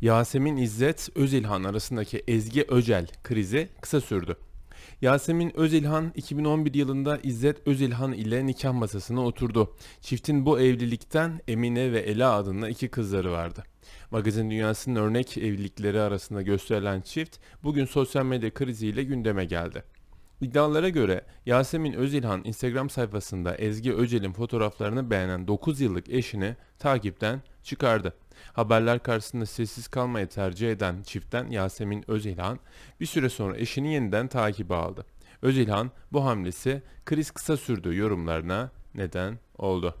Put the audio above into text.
Yasemin İzzet Özilhan arasındaki Ezgi Öcel krizi kısa sürdü. Yasemin Özilhan 2011 yılında İzzet Özilhan ile nikah masasına oturdu. Çiftin bu evlilikten Emine ve Ela adında iki kızları vardı. Magazin dünyasının örnek evlilikleri arasında gösterilen çift bugün sosyal medya kriziyle gündeme geldi. İddialara göre Yasemin Özilhan Instagram sayfasında Ezgi Öcel'in fotoğraflarını beğenen 9 yıllık eşini takipten çıkardı. Haberler karşısında sessiz kalmayı tercih eden çiftten Yasemin Özilhan bir süre sonra eşini yeniden takibe aldı. Özilhan bu hamlesi kriz kısa sürdü yorumlarına neden oldu.